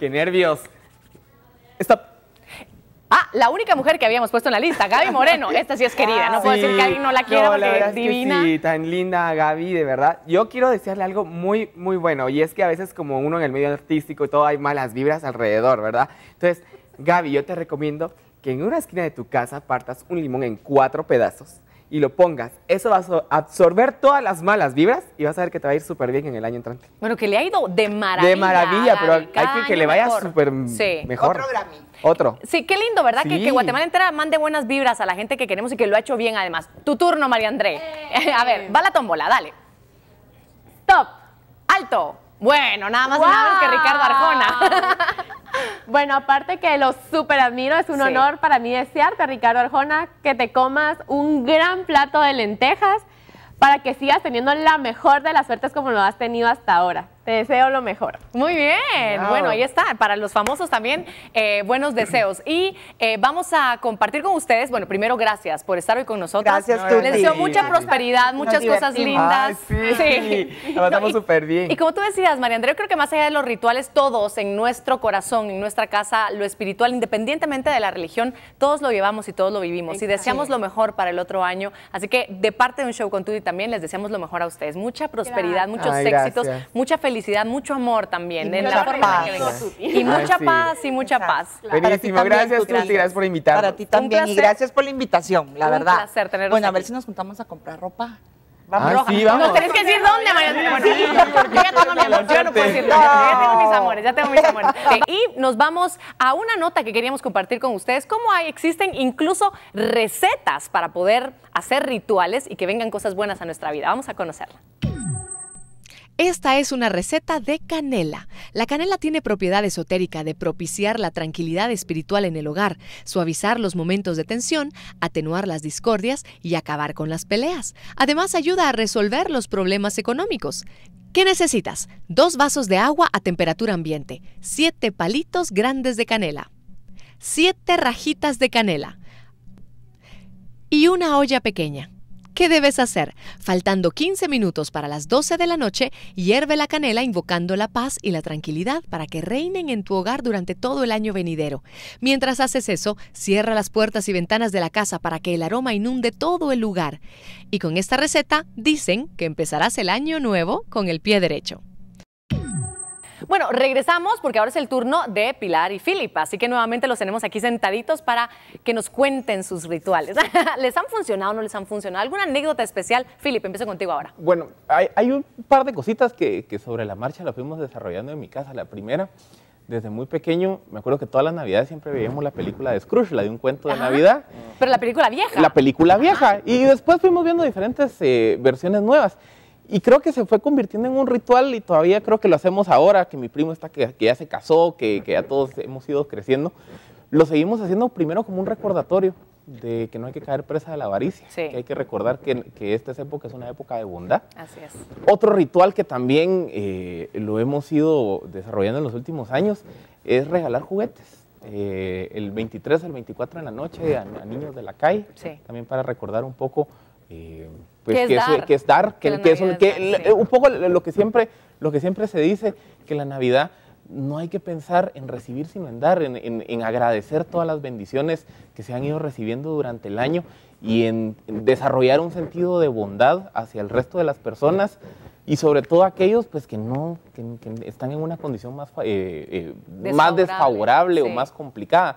qué nervios. Stop. Ah, la única mujer que habíamos puesto en la lista, Gaby Moreno. Esta sí es querida. No ah, puedo decir que alguien no la quiera porque es divina. tan linda Gaby, de verdad. Yo quiero decirle algo muy, muy bueno. Y es que a veces, como uno en el medio artístico y todo, hay malas vibras alrededor, ¿verdad? Entonces, Gaby, yo te recomiendo que en una esquina de tu casa partas un limón en cuatro pedazos y lo pongas. Eso va a absorber todas las malas vibras y vas a ver que te va a ir súper bien en el año entrante. Bueno, que le ha ido de maravilla. De maravilla, pero hay que que le vaya súper sí. mejor. Otro Grammy. Otro. Sí, qué lindo, ¿verdad? Que, Guatemala entera mande buenas vibras a la gente que queremos y que lo ha hecho bien además. Tu turno, María André. Eh. a ver, va la tómbola, dale. Top, alto. Bueno, nada más nada que Ricardo Arjona. Bueno, aparte que lo súper admiro, es un honor para mí desearte, Ricardo Arjona, que te comas un gran plato de lentejas para que sigas teniendo la mejor de las suertes como lo has tenido hasta ahora. Te deseo lo mejor. Muy bien. Bueno, ahí está. Para los famosos también, eh, buenos deseos. Y eh, vamos a compartir con ustedes. Bueno, primero, gracias por estar hoy con nosotros. Gracias, Les deseo mucha prosperidad, muchas cosas lindas. sí. sí. Nos súper bien. Y como tú decías, María Andrea, creo que más allá de los rituales, todos en nuestro corazón, en nuestra casa, lo espiritual, independientemente de la religión, todos lo llevamos y todos lo vivimos. Y deseamos lo mejor para el otro año. Así que, de parte de un show con Tudy también, les deseamos lo mejor a ustedes. Mucha prosperidad, muchos éxitos, mucha felicidad felicidad, mucho amor también. Y, la forma y mucha paz y mucha paz. Claro. Buenísimo, gracias, Cristi. gracias por invitarme. Para ti también y gracias por la invitación, la verdad. Un placer tenerlos Bueno, a ver si nos juntamos a comprar ropa. Ah, vamos, ah, Sí, vamos. No tenés que decir dónde, María. sí, yo ya tengo mi amor, yo no puedo decir dónde. Ya tengo mis amores, ya tengo mis amores. Y nos vamos a una nota que queríamos compartir con ustedes. Cómo hay, existen incluso recetas para poder hacer rituales y que vengan cosas buenas a nuestra vida. Vamos a conocerla. Esta es una receta de canela. La canela tiene propiedad esotérica de propiciar la tranquilidad espiritual en el hogar, suavizar los momentos de tensión, atenuar las discordias y acabar con las peleas. Además ayuda a resolver los problemas económicos. ¿Qué necesitas? Dos vasos de agua a temperatura ambiente, siete palitos grandes de canela, siete rajitas de canela y una olla pequeña. ¿Qué debes hacer? Faltando 15 minutos para las 12 de la noche, hierve la canela invocando la paz y la tranquilidad para que reinen en tu hogar durante todo el año venidero. Mientras haces eso, cierra las puertas y ventanas de la casa para que el aroma inunde todo el lugar. Y con esta receta dicen que empezarás el año nuevo con el pie derecho. Bueno, regresamos porque ahora es el turno de Pilar y Philip, así que nuevamente los tenemos aquí sentaditos para que nos cuenten sus rituales. ¿Les han funcionado o no les han funcionado? ¿Alguna anécdota especial? Filip, empiezo contigo ahora. Bueno, hay, un par de cositas que, sobre la marcha las fuimos desarrollando en mi casa. La primera desde muy pequeño, me acuerdo que todas las navidades siempre veíamos la película de Scrooge, la de un cuento de Navidad. Pero la película vieja. La película vieja. Y después fuimos viendo diferentes eh, versiones nuevas. Y creo que se fue convirtiendo en un ritual y todavía creo que lo hacemos ahora, que mi primo está, que, ya se casó, que, que, ya todos hemos ido creciendo. Lo seguimos haciendo primero como un recordatorio de que no hay que caer presa de la avaricia, que hay que recordar que, esta época es una época de bondad. Así es. Otro ritual que también eh, lo hemos ido desarrollando en los últimos años es regalar juguetes. Eh, el 23 al 24 en la noche a, niños de la calle, también para recordar un poco eh, pues, que es dar? que es que, un poco lo que, siempre, lo que siempre se dice, que la Navidad no hay que pensar en recibir sino en dar, en, en, agradecer todas las bendiciones que se han ido recibiendo durante el año y en, desarrollar un sentido de bondad hacia el resto de las personas y sobre todo aquellos pues que no que, están en una condición más, desfavorable, eh, eh, más desfavorable o más complicada.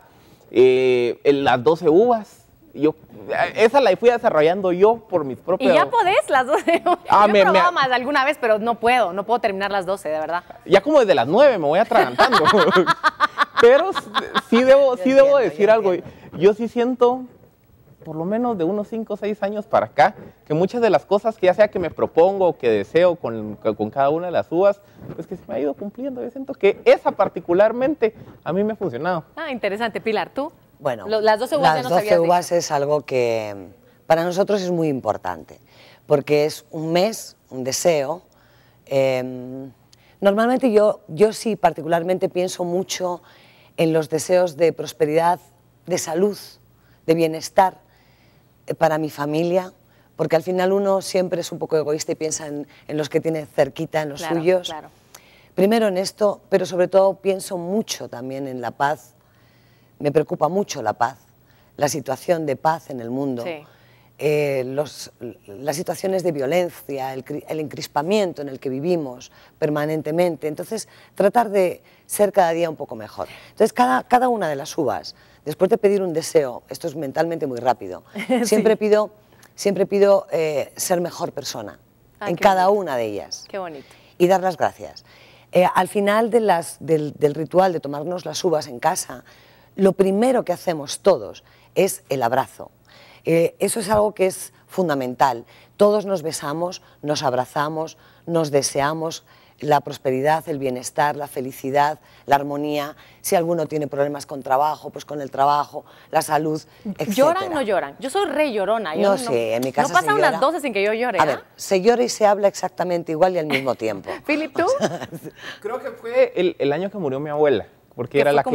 Eh, las 12 uvas yo esa la fui desarrollando yo por mis propios. Y ya podés las 12. Ah, yo me, he más alguna vez, pero no puedo, no puedo terminar las 12, de verdad. Ya como desde las 9 me voy atragantando. pero sí debo, sí debo decir algo. Yo sí siento, por lo menos de unos 5 o 6 años para acá, que muchas de las cosas que ya sea que me propongo o que deseo con, con cada una de las uvas, pues que se me ha ido cumpliendo. Yo siento que esa particularmente a mí me ha funcionado. Ah, interesante. Pilar, ¿tú? Bueno, las 12 uvas, es algo que para nosotros es muy importante, porque es un mes, un deseo. Em, normalmente yo, yo sí particularmente pienso mucho en los deseos de prosperidad, de salud, de bienestar eh, para mi familia, porque al final uno siempre es un poco egoísta y piensa en, los que tiene cerquita, en los claro, suyos. Claro. Primero en esto, pero sobre todo pienso mucho también en la paz me preocupa mucho la paz, la situación de paz en el mundo, eh, las situaciones de violencia, el, encrispamiento en el que vivimos permanentemente. Entonces, tratar de ser cada día un poco mejor. Entonces, cada, cada una de las uvas, después de pedir un deseo, esto es mentalmente muy rápido, siempre pido, siempre pido eh, ser mejor persona ah, en cada una de ellas. Qué bonito. Y dar las gracias. Eh, al final del ritual de tomarnos las uvas en casa, lo primero que hacemos todos es el abrazo. Eh, eso es algo que es fundamental. Todos nos besamos, nos abrazamos, nos deseamos la prosperidad, el bienestar, la felicidad, la armonía. Si alguno tiene problemas con trabajo, pues con el trabajo, la salud, etc. ¿Lloran o no lloran? Yo soy re llorona. no, no sé, No unas 12 sin que yo llore. A ¿ah? ver, se llora y se habla exactamente igual y al mismo tiempo. Philip, ¿tú? Creo que fue el año que murió mi abuela porque era la que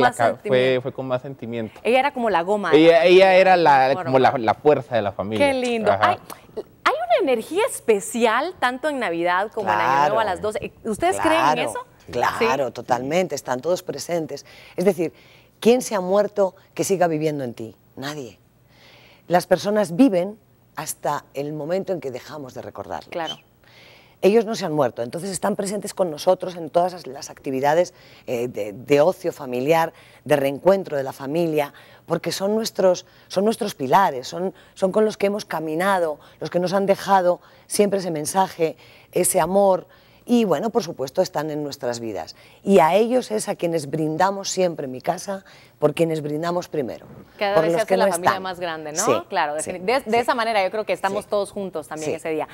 fue, fue, con más sentimiento. Ella era como la goma. Ella, ella era la, como la, la, fuerza de la familia. Qué lindo. Hay, hay, una energía especial, tanto en Navidad como en Año Nuevo a las 12. ¿Ustedes creen en eso? Claro, totalmente, están todos presentes. Es decir, ¿quién se ha muerto que siga viviendo en ti? Nadie. Las personas viven hasta el momento en que dejamos de recordarlos. Claro. Ellos no se han muerto, entonces están presentes con nosotros en todas las actividades eh, de, ocio familiar, de reencuentro de la familia, porque son nuestros, son nuestros pilares, son, son con los que hemos caminado, los que nos han dejado siempre ese mensaje, ese amor, y bueno, por supuesto, están en nuestras vidas. Y a ellos es a quienes brindamos siempre en mi casa, por quienes brindamos primero. por vez los se hace la familia más grande, ¿no? Sí, claro, de, esa manera yo creo que estamos todos juntos también ese día.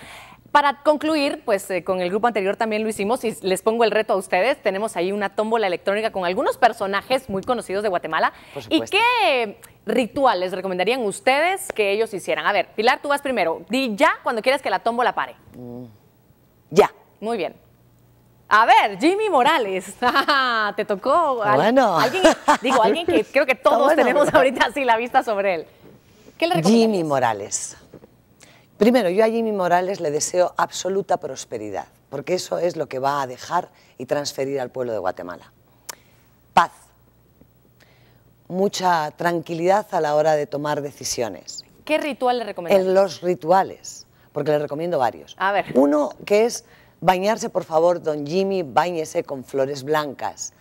Para concluir, pues eh, con el grupo anterior también lo hicimos y les pongo el reto a ustedes. Tenemos ahí una tómbola electrónica con algunos personajes muy conocidos de Guatemala. ¿Y qué ritual les recomendarían ustedes que ellos hicieran? A ver, Pilar, tú vas primero. Di ya cuando quieras que la tómbola pare. Mm. Ya. Muy bien. A ver, Jimmy Morales, te tocó. Bueno. digo, alguien que creo que todos tenemos ahorita así la vista sobre él. ¿Qué le Jimmy Morales. Primero, yo a Jimmy Morales le deseo absoluta prosperidad, porque eso es lo que va a dejar y transferir al pueblo de Guatemala. Paz, mucha tranquilidad a la hora de tomar decisiones. ¿Qué ritual le recomiendas? En los rituales, porque le recomiendo varios. A ver. Uno que es Bañarse, por favor, don Jimmy, bañese con flores blancas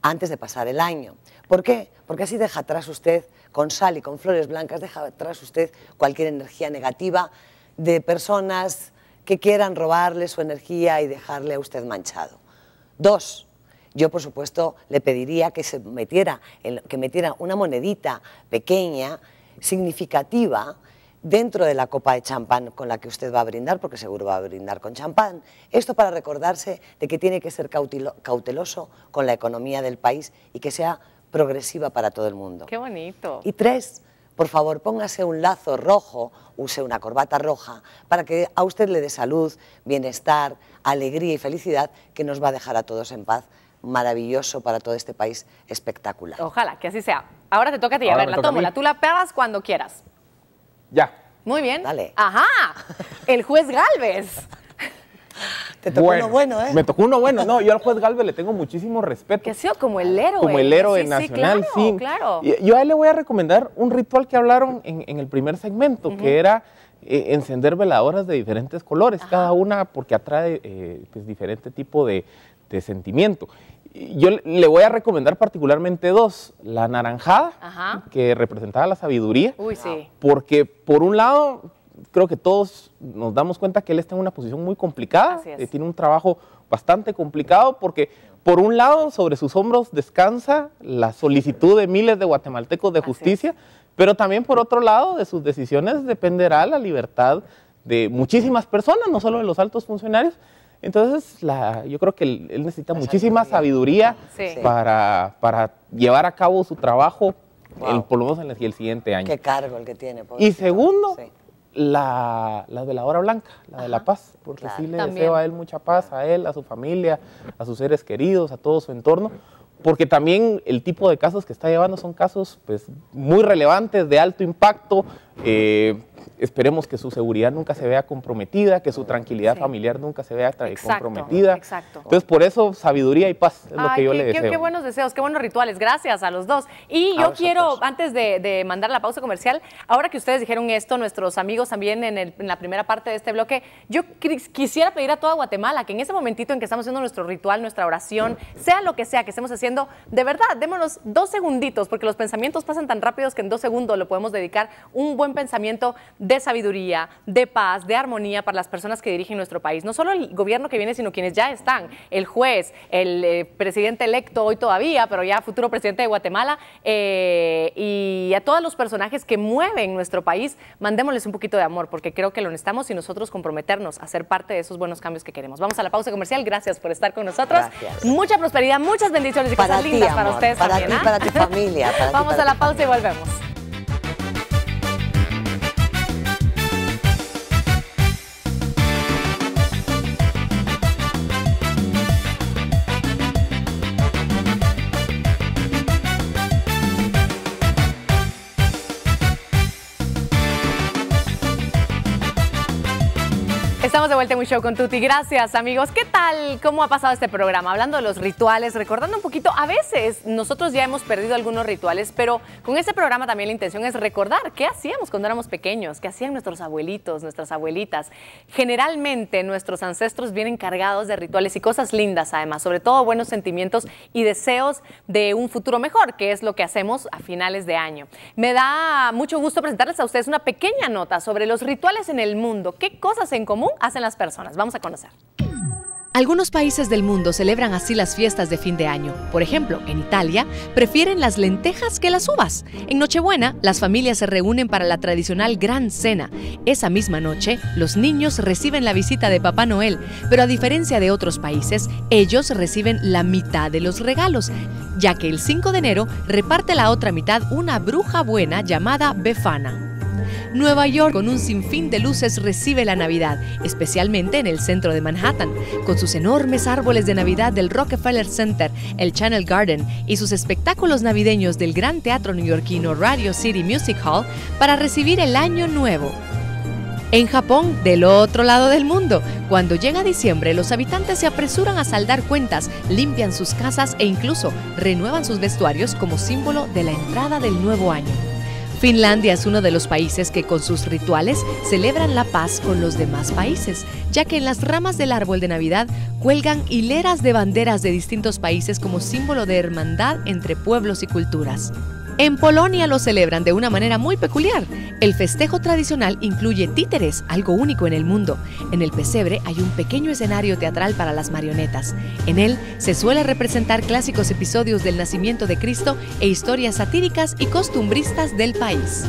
antes de pasar el año. ¿Por qué? Porque así deja atrás usted, con sal y con flores blancas, deja atrás usted cualquier energía negativa de personas que quieran robarle su energía y dejarle a usted manchado. Dos, yo por supuesto le pediría que se metiera, que metiera una monedita pequeña, significativa, dentro de la copa de champán con la que usted va a brindar, porque seguro va a brindar con champán. Esto para recordarse de que tiene que ser cauteloso con la economía del país y que sea progresiva para todo el mundo. ¡Qué bonito! Y tres, por favor, póngase un lazo rojo, use una corbata roja, para que a usted le dé salud, bienestar, alegría y felicidad que nos va a dejar a todos en paz maravilloso para todo este país espectacular. Ojalá que así sea. Ahora te toca a ti, a ver, la tómula, tú la pegas cuando quieras. Ya. Muy bien. Dale. Ajá. El juez Galvez. Te tocó uno bueno, ¿eh? Me tocó uno bueno. No, yo al juez Galvez le tengo muchísimo respeto. Que sido? como el héroe. Como el héroe nacional, sí. Claro, sí. claro. Yo a él le voy a recomendar un ritual que hablaron en, el primer segmento, que era eh, encender veladoras de diferentes colores, cada una porque atrae eh, pues, diferente tipo de sentimiento. Yo le voy a recomendar particularmente dos. La naranjada, que representaba la sabiduría. Porque por un lado, creo que todos nos damos cuenta que él está en una posición muy complicada. Eh, tiene un trabajo bastante complicado porque por un lado, sobre sus hombros descansa la solicitud de miles de guatemaltecos de justicia, pero también por otro lado, de sus decisiones dependerá la libertad de muchísimas personas, no solo de los altos funcionarios, entonces, la, yo creo que él, necesita muchísima sabiduría, para, llevar a cabo su trabajo, el, por lo menos en el, siguiente año. Qué cargo el que tiene. Y segundo, la, la, veladora blanca, la de la paz, porque sí le deseo a él mucha paz, a él, a su familia, a sus seres queridos, a todo su entorno porque también el tipo de casos que está llevando son casos pues, muy relevantes, de alto impacto, eh, esperemos que su seguridad nunca se vea comprometida, que su tranquilidad familiar nunca se vea comprometida. Exacto. Entonces, por eso, sabiduría y paz es lo que yo le deseo. Qué, buenos deseos, qué buenos rituales. Gracias a los dos. Y yo quiero, antes de, mandar la pausa comercial, ahora que ustedes dijeron esto, nuestros amigos también en, en la primera parte de este bloque, yo quisiera pedir a toda Guatemala que en ese momentito en que estamos haciendo nuestro ritual, nuestra oración, sea lo que sea que estemos haciendo, de verdad, démonos dos segunditos, porque los pensamientos pasan tan rápidos que en dos segundos lo podemos dedicar un buen pensamiento de sabiduría, de paz, de armonía para las personas que dirigen nuestro país. No solo el gobierno que viene, sino quienes ya están. El juez, el eh, presidente electo hoy todavía, pero ya futuro presidente de Guatemala, eh, y a todos los personajes que mueven nuestro país, mandémosles un poquito de amor, porque creo que lo necesitamos y nosotros comprometernos a ser parte de esos buenos cambios que queremos. Vamos a la pausa comercial. Gracias por estar con nosotros. Mucha prosperidad, muchas bendiciones y para cosas lindas para ustedes para Ti, ¿ah? Para tu familia. Vamos a la pausa y volvemos. Estamos de vuelta en un show con Tuti. Gracias, amigos. ¿Qué tal? ¿Cómo ha pasado este programa? Hablando de los rituales, recordando un poquito, a veces nosotros ya hemos perdido algunos rituales, pero con este programa también la intención es recordar qué hacíamos cuando éramos pequeños, qué hacían nuestros abuelitos, nuestras abuelitas. Generalmente nuestros ancestros vienen cargados de rituales y cosas lindas, además, sobre todo buenos sentimientos y deseos de un futuro mejor, que es lo que hacemos a finales de año. Me da mucho gusto presentarles a ustedes una pequeña nota sobre los rituales en el mundo, qué cosas en común hacen las personas. Vamos a conocer. Algunos países del mundo celebran así las fiestas de fin de año. Por ejemplo, en Italia prefieren las lentejas que las uvas. En Nochebuena, las familias se reúnen para la tradicional gran cena. Esa misma noche, los niños reciben la visita de Papá Noel, pero a diferencia de otros países, ellos reciben la mitad de los regalos, ya que el 5 de enero reparte la otra mitad una bruja buena llamada Befana. Nueva York con un sinfín de luces recibe la Navidad, especialmente en el centro de Manhattan, con sus enormes árboles de Navidad del Rockefeller Center, el Channel Garden y sus espectáculos navideños del gran teatro neoyorquino Radio City Music Hall para recibir el año nuevo. En Japón, del otro lado del mundo, cuando llega diciembre, los habitantes se apresuran a saldar cuentas, limpian sus casas e incluso renuevan sus vestuarios como símbolo de la entrada del nuevo año. Finlandia es uno de los países que con sus rituales celebran la paz con los demás países, ya que en las ramas del árbol de Navidad cuelgan hileras de banderas de distintos países como símbolo de hermandad entre pueblos y culturas. En Polonia lo celebran de una manera muy peculiar. El festejo tradicional incluye títeres, algo único en el mundo. En el pesebre hay un pequeño escenario teatral para las marionetas. En él se suele representar clásicos episodios del nacimiento de Cristo e historias satíricas y costumbristas del país.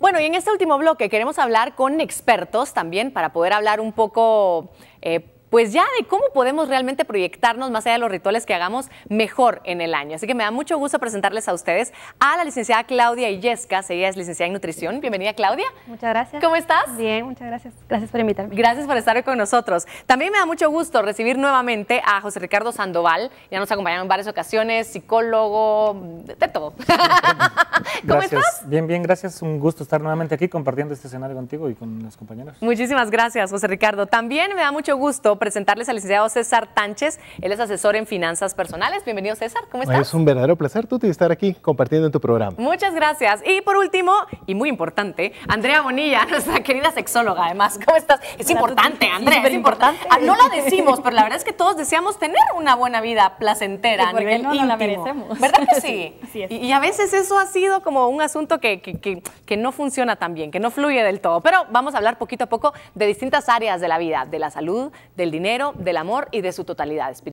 Bueno, y en este último bloque queremos hablar con expertos también para poder hablar un poco... Eh, pues ya de cómo podemos realmente proyectarnos más allá de los rituales que hagamos mejor en el año. Así que me da mucho gusto presentarles a ustedes a la licenciada Claudia se ella es licenciada en nutrición. Bienvenida Claudia. Muchas gracias. ¿Cómo estás? Bien, muchas gracias. Gracias por invitarme. Gracias por estar hoy con nosotros. También me da mucho gusto recibir nuevamente a José Ricardo Sandoval, ya nos acompañaron en varias ocasiones, psicólogo, de todo. ¿Cómo estás? Bien, bien, gracias. Un gusto estar nuevamente aquí compartiendo este escenario contigo y con los compañeros. Muchísimas gracias, José Ricardo. También me da mucho gusto presentarles al licenciado César Tánchez. Él es asesor en finanzas personales. Bienvenido, César. ¿Cómo estás? Es un verdadero placer, Tuti, estar aquí compartiendo en tu programa. Muchas gracias. Y por último, y muy importante, Andrea Bonilla, nuestra querida sexóloga, además. ¿Cómo estás? Es importante, Andrea. es importante. Ah, no la decimos, pero la verdad es que todos deseamos tener una buena vida placentera a nivel no, la merecemos. ¿Verdad que sí? sí Y, a veces eso ha sido como un asunto que, que, no funciona tan bien, que no fluye del todo. Pero vamos a hablar poquito a poco de distintas áreas de la vida, de la salud, de del dinero, del amor y de su totalidad